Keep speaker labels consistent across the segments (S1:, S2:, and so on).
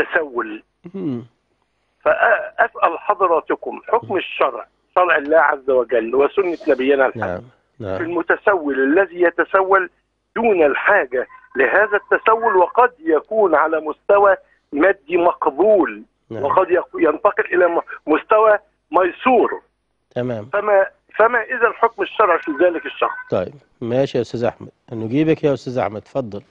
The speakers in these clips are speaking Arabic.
S1: التسول فأسأل حضراتكم حكم الشرع شرع الله عز وجل وسنة نبينا الحبيب
S2: نعم،, نعم. في
S1: المتسول الذي يتسول دون الحاجة لهذا التسول وقد يكون على مستوى مادي مقبول نعم. وقد ينتقل إلى مستوى ميسور تمام فما فما إذا الحكم الشرعي في ذلك الشخص؟
S2: طيب ماشي يا أستاذ أحمد نجيبك يا أستاذ أحمد اتفضل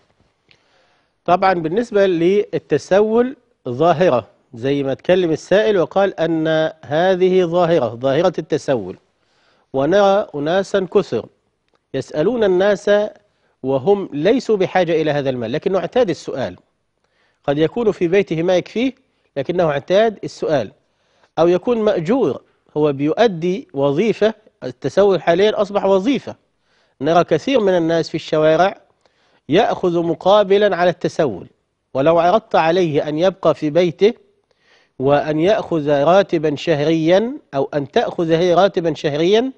S2: طبعا بالنسبة للتسول ظاهرة زي ما اتكلم السائل وقال أن هذه ظاهرة ظاهرة التسول ونرى أناسا كثر يسألون الناس وهم ليسوا بحاجة إلى هذا المال لكنه اعتاد السؤال قد يكون في بيته ما يكفيه لكنه اعتاد السؤال أو يكون مأجور هو بيؤدي وظيفة التسول حاليا أصبح وظيفة نرى كثير من الناس في الشوارع يأخذ مقابلا على التسول ولو عرضت عليه أن يبقى في بيته وأن يأخذ راتبا شهريا أو أن تأخذ هي راتبا شهريا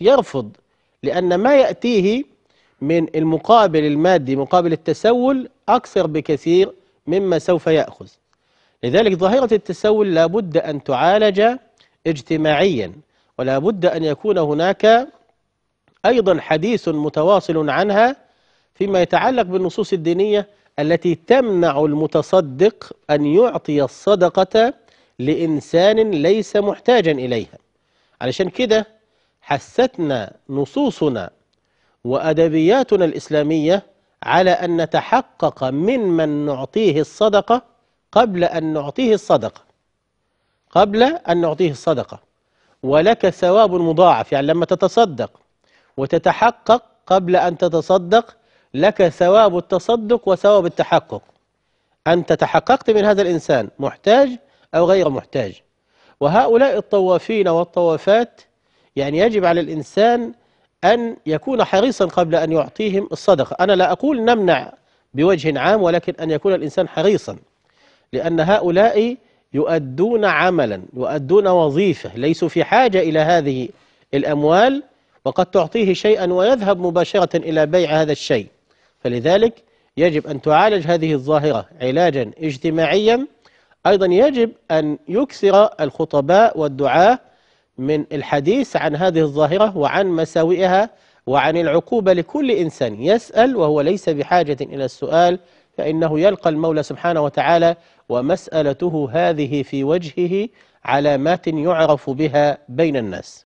S2: يرفض لأن ما يأتيه من المقابل المادي مقابل التسول أكثر بكثير مما سوف يأخذ لذلك ظاهرة التسول لابد أن تعالج اجتماعيا ولا بد أن يكون هناك أيضا حديث متواصل عنها فيما يتعلق بالنصوص الدينية التي تمنع المتصدق أن يعطي الصدقة لإنسان ليس محتاجا إليها علشان كده حستنا نصوصنا وأدبياتنا الإسلامية على أن نتحقق ممن نعطيه الصدقة قبل أن نعطيه الصدقة قبل أن نعطيه الصدقة ولك ثواب مضاعف يعني لما تتصدق وتتحقق قبل أن تتصدق لك ثواب التصدق وثواب التحقق أنت تحققت من هذا الإنسان محتاج أو غير محتاج وهؤلاء الطوافين والطوافات يعني يجب على الإنسان أن يكون حريصا قبل أن يعطيهم الصدقة أنا لا أقول نمنع بوجه عام ولكن أن يكون الإنسان حريصا لأن هؤلاء يؤدون عملا يؤدون وظيفة ليسوا في حاجة إلى هذه الأموال وقد تعطيه شيئا ويذهب مباشرة إلى بيع هذا الشيء فلذلك يجب أن تعالج هذه الظاهرة علاجا اجتماعيا أيضا يجب أن يكثر الخطباء والدعاء من الحديث عن هذه الظاهرة وعن مساوئها وعن العقوبة لكل إنسان يسأل وهو ليس بحاجة إلى السؤال فإنه يلقى المولى سبحانه وتعالى ومسألته هذه في وجهه علامات يعرف بها بين الناس